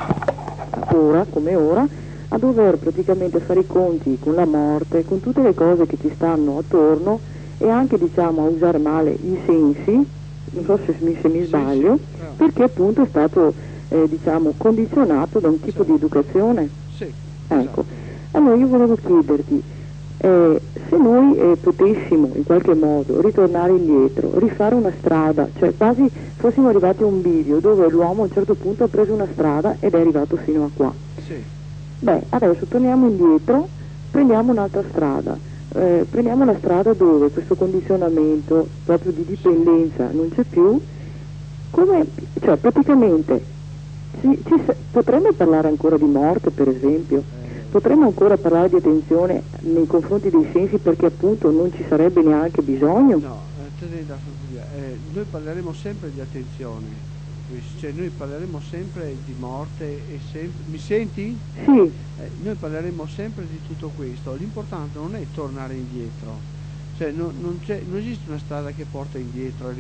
B: ora come ora, a dover praticamente fare i conti con la morte, con tutte le cose che ci stanno attorno e anche diciamo a usare male i sensi, non so se se mi sbaglio, perché appunto è stato eh, diciamo, condizionato da un tipo di esatto. educazione? Sì. Ecco. Esatto. Allora io volevo chiederti, eh, se noi eh, potessimo in qualche modo ritornare indietro, rifare una strada, cioè quasi fossimo arrivati a un bivio dove l'uomo a un certo punto ha preso una strada ed è arrivato fino a qua. Sì. Beh, adesso torniamo indietro, prendiamo un'altra strada, eh, prendiamo la strada dove questo condizionamento proprio di dipendenza non c'è più, come, cioè praticamente sì, potremmo parlare ancora di morte, per esempio? Potremmo ancora parlare di attenzione nei confronti dei sensi perché appunto non ci sarebbe neanche bisogno? No,
A: eh, eh noi parleremo sempre di attenzione, cioè noi parleremo sempre di morte e sempre... Mi senti? Sì. Eh, noi parleremo sempre di tutto questo, l'importante non è tornare indietro, cioè no, non, non, esiste una strada che porta indietro,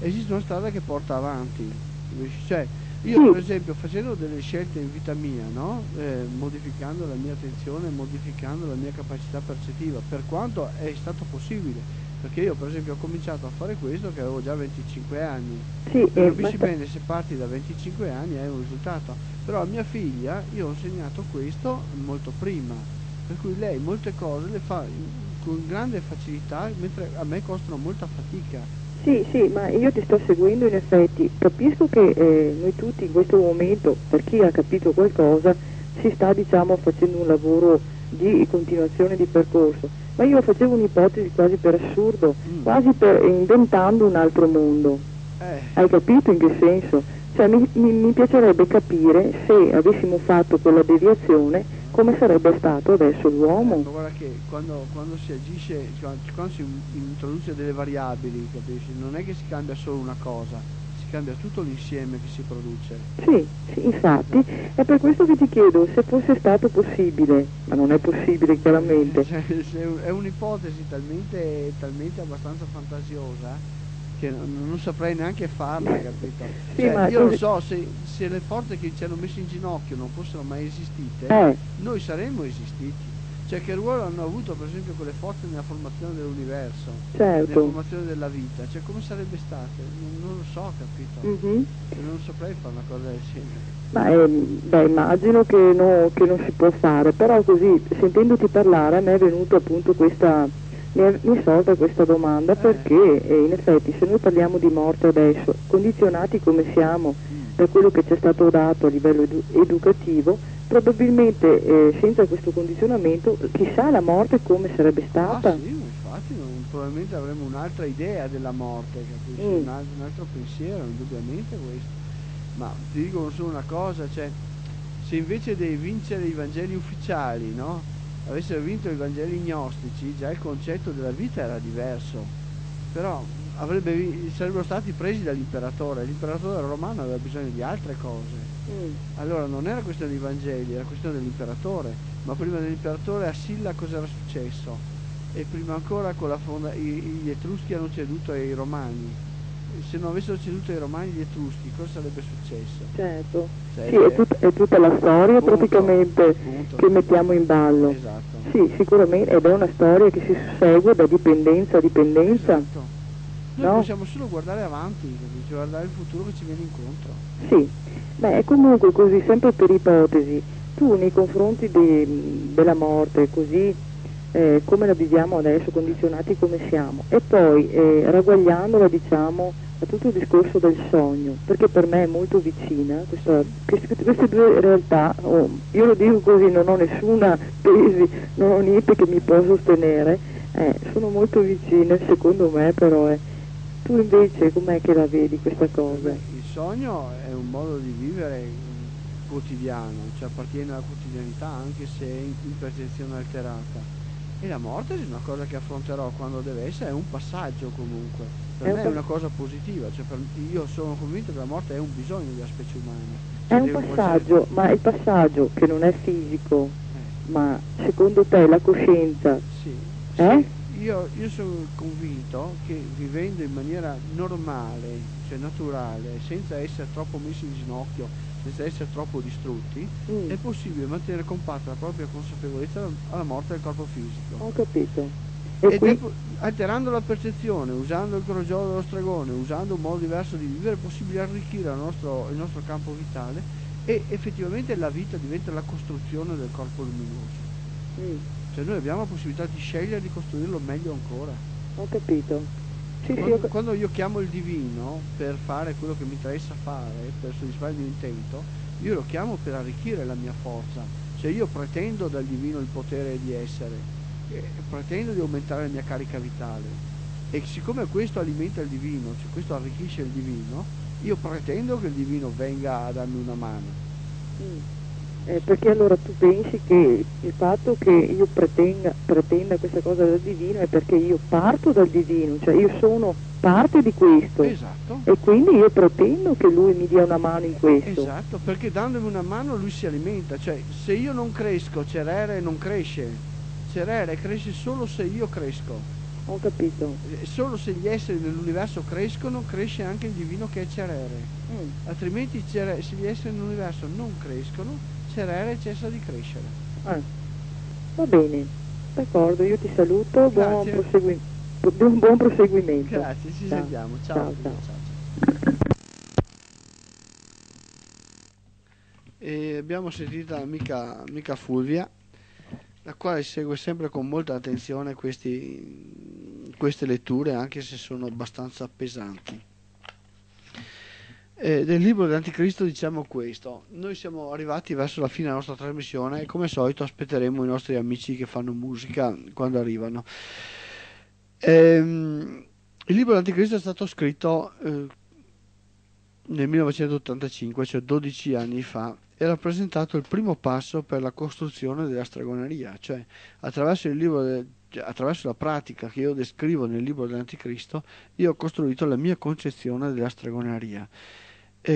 A: esiste una strada che porta avanti, cioè, io per esempio facendo delle scelte in vita mia, no? eh, modificando la mia attenzione, modificando la mia capacità percettiva, per quanto è stato possibile, perché io per esempio ho cominciato a fare questo che avevo già 25 anni.
B: Sì, e eh, capisci ma...
A: bene se parti da 25 anni hai un risultato, però a mia figlia io ho insegnato questo molto prima, per cui lei molte cose le fa con grande facilità, mentre a me costano molta fatica
B: sì, sì, ma io ti sto seguendo in effetti. Capisco che eh, noi tutti in questo momento, per chi ha capito qualcosa, si sta diciamo, facendo un lavoro di continuazione di percorso, ma io facevo un'ipotesi quasi per assurdo, mm. quasi per, eh, inventando un altro mondo. Eh. Hai capito in che senso? Cioè, mi, mi, mi piacerebbe capire se avessimo fatto quella deviazione come sarebbe stato adesso l'uomo. Ecco,
A: guarda che quando, quando, si agisce, cioè, quando si introduce delle variabili, capisci? Non è che si cambia solo una cosa, si cambia tutto l'insieme che si produce. Sì, sì infatti, esatto. è
B: per questo che ti chiedo se fosse stato possibile, ma non è possibile chiaramente. Cioè,
A: è un'ipotesi talmente, talmente abbastanza fantasiosa che non saprei neanche farla, capito? Sì, cioè, io tu... lo so, se, se, le forze che ci hanno messo in ginocchio non fossero mai esistite, eh. noi saremmo esistiti. Cioè che ruolo hanno avuto per esempio quelle forze nella formazione dell'universo, certo. nella formazione della vita? Cioè come sarebbe state? Non, non lo so, capito? Mm -hmm. Non saprei fare una cosa del genere.
B: Ma eh, beh, immagino che, no, che non si può fare, però così, sentendoti parlare, a me è venuto appunto questa le risolva questa domanda eh. perché eh, in effetti se noi parliamo di morte adesso, condizionati come siamo da quello che ci è stato dato a livello edu educativo, probabilmente eh, senza questo condizionamento chissà la morte come sarebbe stata. Ah, sì,
A: infatti non, probabilmente avremmo un'altra idea della morte, mm. un, altro, un, altro, pensiero, indubbiamente questo. Ma ti dico solo una cosa, cioè, se invece di vincere i Vangeli ufficiali, no? avessero vinto i Vangeli gnostici, già il concetto della vita era diverso, però avrebbe, sarebbero stati presi dall'imperatore, l'imperatore romano aveva bisogno di altre cose. Mm. Allora non era questione dei Vangeli, era questione dell'imperatore, ma prima dell'imperatore a Silla cosa era successo? E prima ancora con la fonda, gli Etruschi hanno ceduto ai Romani se non avessero ceduto ai Romani gli Etruschi, cosa sarebbe successo? Certo, sì, è, tut è, tutta la storia punto, praticamente
B: punto. che mettiamo in ballo.
A: Esatto. Sì, sicuramente,
B: ed è una storia che si segue da dipendenza a dipendenza. Esatto.
A: Noi no? possiamo solo guardare avanti, guardare il futuro che ci viene incontro.
B: Sì, beh, comunque così, sempre per ipotesi, tu nei confronti di, della morte, così eh, come la viviamo adesso, condizionati come siamo, e poi eh, ragguagliandola, diciamo, a tutto il discorso del sogno, perché per me è molto vicina questa, queste due realtà, oh, io lo dico così, non ho nessuna tesi, non ho niente che mi può sostenere, eh, sono molto vicine secondo me però. Eh. Tu invece com'è che la vedi questa cosa? Il
A: sogno è un modo di vivere quotidiano, cioè appartiene alla quotidianità anche se in percezione alterata. E la morte è una cosa che affronterò quando deve essere, è un passaggio comunque per è me è una cosa positiva, cioè per... io sono convinto che la morte è un bisogno della specie umana. Cioè è un passaggio, essere... ma il
B: passaggio che non è fisico, eh. ma secondo te la coscienza... Sì, sì. Eh?
A: Io, io, sono convinto che vivendo in maniera normale, cioè naturale, senza essere troppo messi in ginocchio, senza essere troppo distrutti, mm. è possibile mantenere compatta la propria consapevolezza alla morte del corpo fisico. Ho
B: capito e, e qui...
A: dopo, alterando la percezione, usando il crogiolo dello stregone, usando un modo diverso di vivere, è possibile arricchire il nostro, il nostro campo vitale e effettivamente la vita diventa la costruzione del corpo luminoso. Mm. Cioè noi abbiamo la possibilità di scegliere di costruirlo meglio ancora. Ho capito. Sì, quando, sì, ho... quando, io chiamo il divino per fare quello che mi interessa fare, per soddisfare il mio intento, io lo chiamo per arricchire la mia forza. Cioè io pretendo dal divino il potere di essere, eh, pretendo di aumentare la mia carica vitale e siccome questo alimenta il divino, cioè questo arricchisce il divino, io pretendo che il divino venga a darmi una mano. Mm. Eh, perché allora tu pensi
B: che il fatto che io pretenda, pretenda, questa cosa dal divino è perché io parto dal divino, cioè io sono parte di questo
A: esatto. e
B: quindi io pretendo che lui
A: mi dia una mano in questo. Esatto, perché dandomi una mano lui si alimenta, cioè se io non cresco Cerere non cresce, Cerele cresce solo se io cresco. Ho capito. Eh, solo se gli esseri dell'universo crescono, cresce anche il divino che è Cerere. Mm. Altrimenti cere- se gli esseri dell'universo non crescono, Cerere cessa di crescere.
B: Ah. Va bene, d'accordo, io ti saluto, buon, prosegui- buon, proseguimento. Grazie, ci ciao. sentiamo. Ciao. ciao, ciao.
A: ciao. E eh, abbiamo sentito l'amica Fulvia la quale segue sempre con molta attenzione questi, queste letture, anche se sono abbastanza pesanti. Eh, del libro dell'Anticristo diciamo questo, noi siamo arrivati verso la fine della nostra trasmissione e come al solito aspetteremo i nostri amici che fanno musica quando arrivano. Ehm, il libro dell'Anticristo è stato scritto eh, nel 1985, cioè 12 anni fa, è rappresentato il primo passo per la costruzione della stregoneria, cioè attraverso, de, cioè attraverso la pratica che io descrivo nel libro dell'Anticristo, io ho costruito la mia concezione della stregoneria.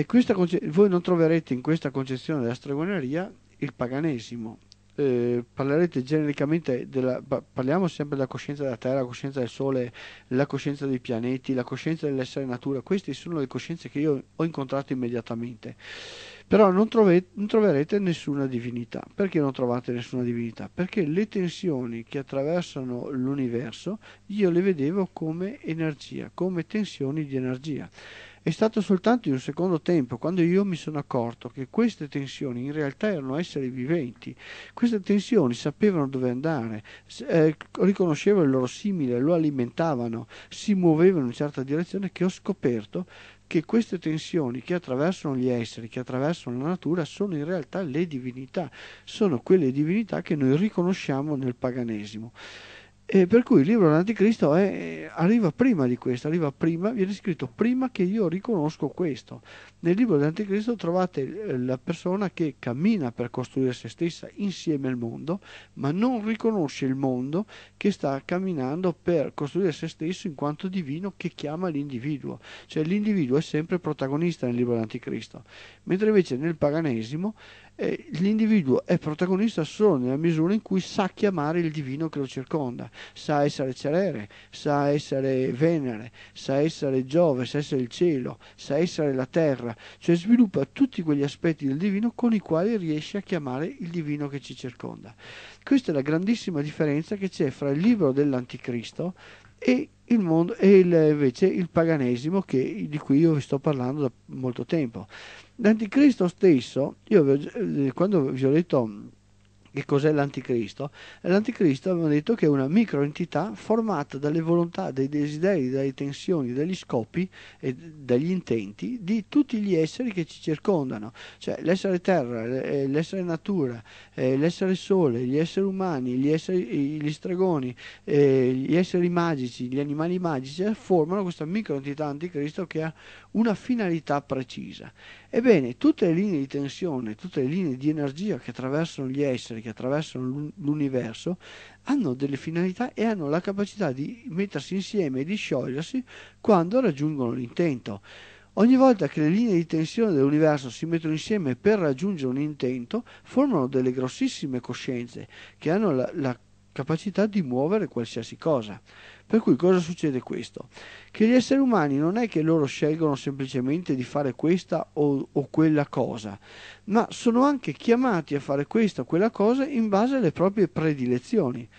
A: Questa, voi non troverete in questa concezione della stregoneria il paganesimo. Eh, parlerete genericamente della, parliamo sempre della coscienza della terra, la coscienza del sole, la coscienza dei pianeti, la coscienza dell'essere natura. Queste sono le coscienze che io ho incontrato immediatamente. Però non, trovete, non troverete nessuna divinità. Perché non trovate nessuna divinità? Perché le tensioni che attraversano l'universo io le vedevo come energia, come tensioni di energia. È stato soltanto in un secondo tempo, quando io mi sono accorto che queste tensioni in realtà erano esseri viventi, queste tensioni sapevano dove andare, eh, riconoscevano il loro simile, lo alimentavano, si muovevano in certa direzione, che ho scoperto che queste tensioni che attraversano gli esseri, che attraversano la natura, sono in realtà le divinità, sono quelle divinità che noi riconosciamo nel paganesimo. Eh, per cui il libro dell'anticristo è, arriva prima di questo, arriva prima, viene scritto prima che io riconosco questo. Nel libro dell'anticristo trovate eh, la persona che cammina per costruire se stessa insieme al mondo, ma non riconosce il mondo che sta camminando per costruire se stesso in quanto divino che chiama l'individuo. Cioè l'individuo è sempre protagonista nel libro dell'anticristo, mentre invece nel paganesimo l'individuo è protagonista solo nella misura in cui sa chiamare il divino che lo circonda, sa essere Cerere, sa essere Venere, sa essere Giove, sa essere il cielo, sa essere la terra, cioè sviluppa tutti quegli aspetti del divino con i quali riesce a chiamare il divino che ci circonda. Questa è la grandissima differenza che c'è fra il libro dell'Anticristo, e il mondo e il, invece il paganesimo che, di cui io vi sto parlando da molto tempo. L'anticristo stesso, io eh, quando vi ho detto che cos'è l'anticristo? L'anticristo abbiamo detto che è una microentità formata dalle volontà, dai desideri, dalle tensioni, dagli scopi e dagli intenti di tutti gli esseri che ci circondano, cioè l'essere terra, eh, l'essere natura, eh, l'essere sole, gli esseri umani, gli, esseri, eh, gli stregoni, gli esseri magici, gli animali magici, formano questa microentità anticristo che ha una finalità precisa. Ebbene, tutte le linee di tensione, tutte le linee di energia che attraversano gli esseri, che attraversano l'universo, hanno delle finalità e hanno la capacità di mettersi insieme e di sciogliersi quando raggiungono l'intento. Ogni volta che le linee di tensione dell'universo si mettono insieme per raggiungere un intento, formano delle grossissime coscienze che hanno la, la capacità di muovere qualsiasi cosa. Per cui cosa succede questo? Che gli esseri umani non è che loro scelgono semplicemente di fare questa o, o quella cosa, ma sono anche chiamati a fare questa o quella cosa in base alle proprie predilezioni.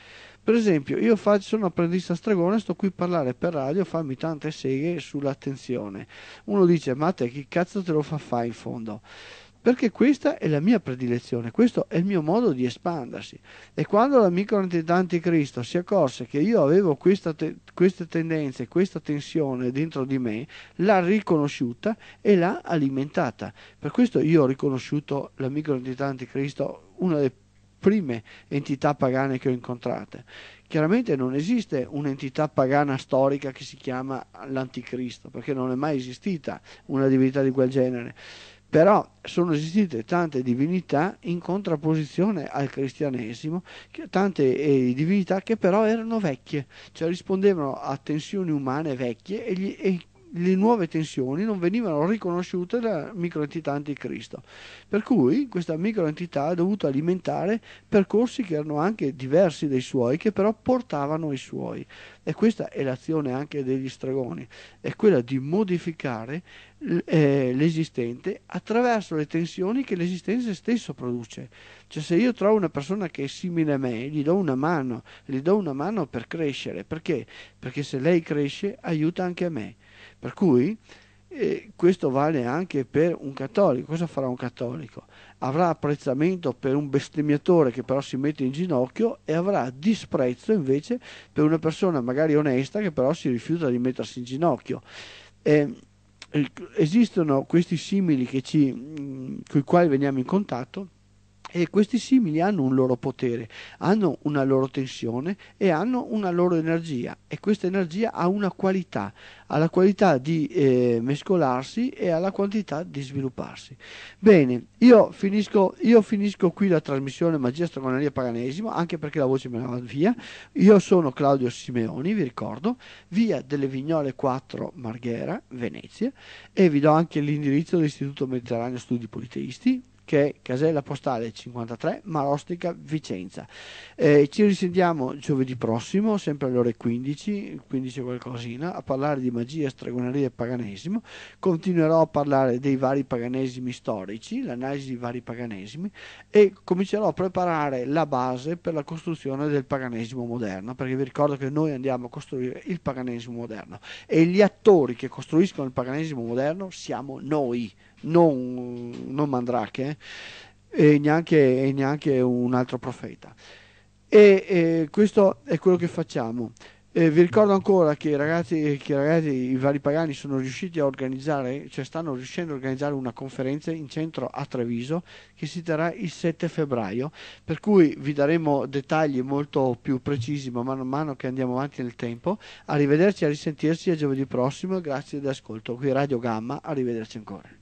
A: Per esempio, io faccio, sono apprendista stregone, sto qui a parlare per radio, farmi tante seghe sull'attenzione. Uno dice, ma a te chi cazzo te lo fa fare in fondo? perché questa è la mia predilezione, questo è il mio modo di espandersi. E quando l'amico anticristo si accorse che io avevo te queste tendenze, questa tensione dentro di me, l'ha riconosciuta e l'ha alimentata. Per questo io ho riconosciuto l'amico anticristo una delle prime entità pagane che ho incontrate. Chiaramente non esiste un'entità pagana storica che si chiama l'anticristo, perché non è mai esistita una divinità di quel genere però sono esistite tante divinità in contrapposizione al cristianesimo, tante eh, divinità che però erano vecchie, cioè rispondevano a tensioni umane vecchie e, gli, e le nuove tensioni non venivano riconosciute dalla microentità anticristo. Per cui questa microentità ha dovuto alimentare percorsi che erano anche diversi dai suoi, che però portavano i suoi. E questa è l'azione anche degli stregoni, è quella di modificare eh, l'esistente attraverso le tensioni che l'esistenza stessa produce. Cioè se io trovo una persona che è simile a me, gli do una mano, gli do una mano per crescere, perché? Perché se lei cresce aiuta anche a me. Per cui eh, questo vale anche per un cattolico. Cosa farà un cattolico? Avrà apprezzamento per un bestemmiatore che però si mette in ginocchio e avrà disprezzo invece per una persona magari onesta che però si rifiuta di mettersi in ginocchio. Eh, esistono questi simili ci, mm, con i quali veniamo in contatto e questi simili hanno un loro potere, hanno una loro tensione e hanno una loro energia e questa energia ha una qualità, ha la qualità di eh, mescolarsi e ha la quantità di svilupparsi. Bene, io finisco, io finisco qui la trasmissione Magia Stragoneria Paganesimo, anche perché la voce me la va via. Io sono Claudio Simeoni, vi ricordo, via delle Vignole 4 Marghera, Venezia e vi do anche l'indirizzo dell'Istituto Mediterraneo Studi Politeisti che è Casella Postale 53 Marostica Vicenza. Eh, ci risentiamo giovedì prossimo, sempre alle ore 15, 15 qualcosina, a parlare di magia, stregoneria e paganesimo. Continuerò a parlare dei vari paganesimi storici, l'analisi dei vari paganesimi e comincerò a preparare la base per la costruzione del paganesimo moderno, perché vi ricordo che noi andiamo a costruire il paganesimo moderno e gli attori che costruiscono il paganesimo moderno siamo noi non, non Mandrake eh, e neanche, e neanche, un altro profeta. E, e questo è quello che facciamo. Eh, vi ricordo ancora che, ragazzi, che ragazzi, i vari pagani sono riusciti a organizzare, cioè stanno riuscendo a organizzare una conferenza in centro a Treviso che si terrà il 7 febbraio, per cui vi daremo dettagli molto più precisi man mano mano che andiamo avanti nel tempo. Arrivederci, a risentirci a giovedì prossimo, grazie dell'ascolto. Qui Radio Gamma, arrivederci ancora.